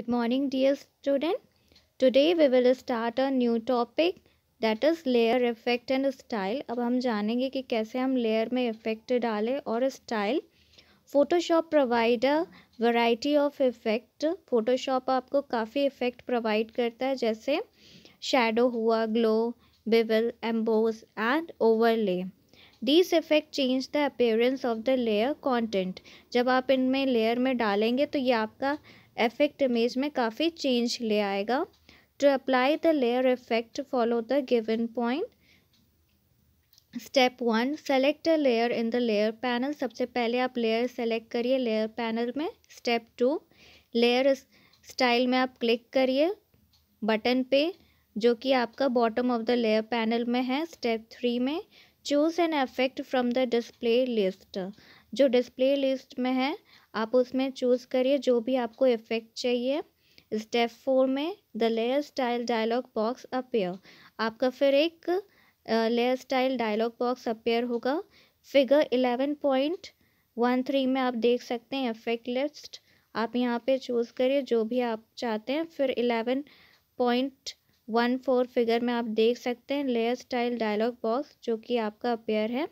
Good morning dear student. Today we will start a new topic that is layer effect and style. अब हम जानेंगे कि कैसे हम layer में effect डालें और style. Photoshop provide a variety of effect. Photoshop आपको काफ़ी effect provide करता है जैसे shadow हुआ glow, bevel, emboss and overlay. This effect change the appearance of the layer content जब आप इनमें लेयर में डालेंगे तो ये आपका इफ़ेक्ट इमेज में काफ़ी चेंज ले आएगा to apply the layer effect follow the given point step one select a layer in the layer panel सबसे पहले आप लेयर सेलेक्ट करिए लेयर पैनल में स्टेप टू लेयर स्टाइल में आप क्लिक करिए बटन पे जो कि आपका bottom of the layer panel में है स्टेप थ्री में choose an effect from the display list जो डिस्प्ले लिस्ट में है आप उसमें चूज़ करिए जो भी आपको इफेक्ट चाहिए स्टेप फोर में the layer style dialog box appear आपका फिर एक layer style dialog box appear होगा figure eleven point one three में आप देख सकते हैं इफेक्ट लिस्ट आप यहाँ पे चूज़ करिए जो भी आप चाहते हैं फिर eleven point one four figure में आप देख सकते हैं लेयर स्टाइल डायलॉग बॉक्स जो कि आपका अपेयर है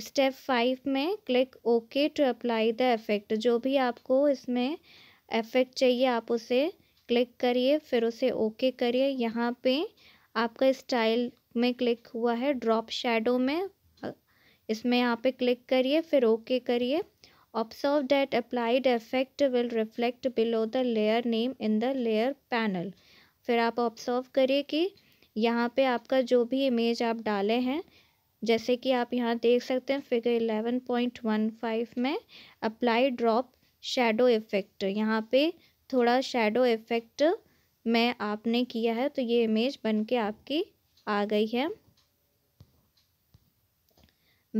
स्टेप फाइव में click okay to apply the effect जो भी आपको इसमें इफेक्ट चाहिए आप उसे क्लिक करिए फिर उसे ओके करिए यहाँ पे आपका स्टाइल में क्लिक हुआ है ड्रॉप शेडो में इसमें यहाँ पे क्लिक करिए फिर ओके करिए observe that applied effect will reflect below the layer name in the layer panel फिर आप ऑब्जर्व करिए कि यहाँ पे आपका जो भी इमेज आप डाले हैं जैसे कि आप यहाँ देख सकते हैं फिगर पॉइंट वन फाइव में अप्लाई ड्रॉप शेडो इफ़ेक्ट यहाँ पे थोड़ा शेडो इफ़ेक्ट में आपने किया है तो ये इमेज बन के आपकी आ गई है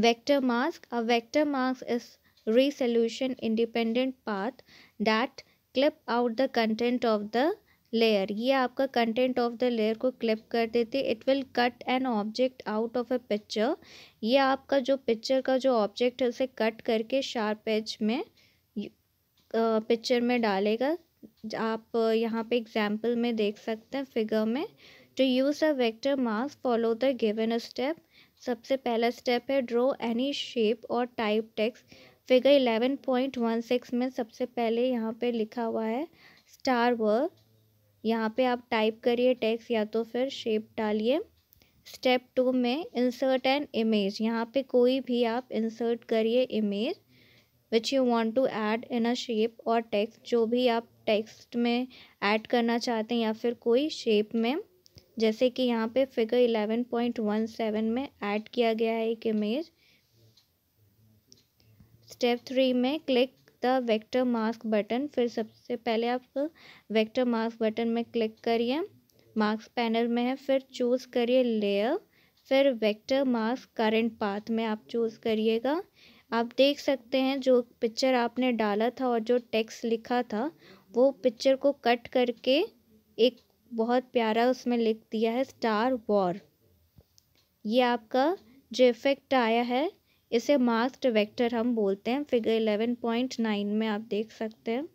vector mask a vector mask इस resolution independent path that clip out the content of the layer ये आपका कंटेंट ऑफ द लेयर को क्लिप कर देते it will cut an object out of a picture ये आपका जो पिक्चर का जो ऑब्जेक्ट है उसे कट करके शार्प एज में पिक्चर में डालेगा आप यहाँ पे एग्जाम्पल में देख सकते हैं फिगर में to use a vector mask follow the given step सबसे पहला स्टेप है ड्रॉ एनी शेप और type text figure eleven point one six में सबसे पहले यहाँ पे लिखा हुआ है स्टार वर्क यहाँ पे आप टाइप करिए टेक्स्ट या तो फिर शेप डालिए स्टेप टू में इंसर्ट एन इमेज यहाँ पे कोई भी आप इंसर्ट करिए image which you want to add in a shape और टेक्स्ट जो भी आप टेक्स्ट में ऐड करना चाहते हैं या फिर कोई शेप में जैसे कि यहाँ पे figure eleven point one seven में ऐड किया गया है एक इमेज स्टेप थ्री में click the vector mask button फिर सबसे पहले आप वेक्टर मास्क बटन में क्लिक करिए मार्क्स पैनल में है फिर चूज़ करिए लेयर फिर वेक्टर मास्क करंट पाथ में आप चूज़ करिएगा आप देख सकते हैं जो पिक्चर आपने डाला था और जो टेक्स्ट लिखा था वो पिक्चर को कट करके एक बहुत प्यारा उसमें लिख दिया है स्टार वॉर ये आपका जो इफ़ेक्ट आया है इसे मास्क्ड वेक्टर हम बोलते हैं फिगर इलेवन पॉइंट नाइन में आप देख सकते हैं